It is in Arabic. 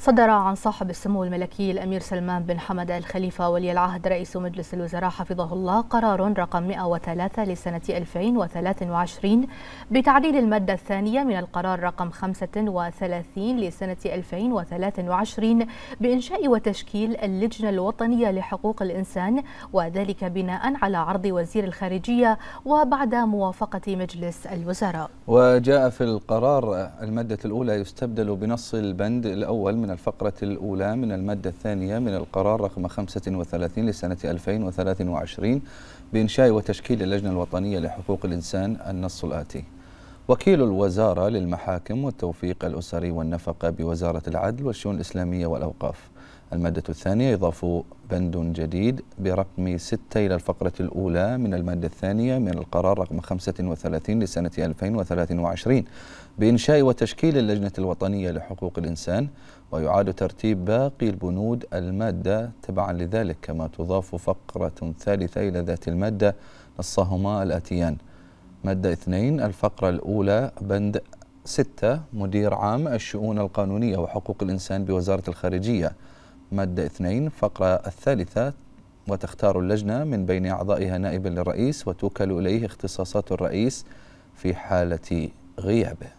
صدر عن صاحب السمو الملكي الأمير سلمان بن حمد الخليفة ولي العهد رئيس مجلس الوزراء حفظه الله قرار رقم 103 لسنة 2023 بتعديل المادة الثانية من القرار رقم 35 لسنة 2023 بإنشاء وتشكيل اللجنة الوطنية لحقوق الإنسان وذلك بناء على عرض وزير الخارجية وبعد موافقة مجلس الوزراء وجاء في القرار المادة الأولى يستبدل بنص البند الأول من الفقرة الأولى من المادة الثانية من القرار رقم 35 لسنة 2023 بإنشاء وتشكيل اللجنة الوطنية لحقوق الإنسان النص الآتي وكيل الوزارة للمحاكم والتوفيق الأسري والنفقة بوزارة العدل والشؤون الإسلامية والأوقاف المادة الثانية يضاف بند جديد برقم 6 إلى الفقرة الأولى من المادة الثانية من القرار رقم 35 لسنة 2023 بإنشاء وتشكيل اللجنة الوطنية لحقوق الإنسان ويعاد ترتيب باقي البنود المادة تبعا لذلك كما تضاف فقرة ثالثة إلى ذات المادة نصهما الآتيان مادة 2 الفقرة الأولى بند 6 مدير عام الشؤون القانونية وحقوق الإنسان بوزارة الخارجية مادة اثنين فقرة الثالثة وتختار اللجنة من بين أعضائها نائبا للرئيس وتوكل إليه اختصاصات الرئيس في حالة غيابه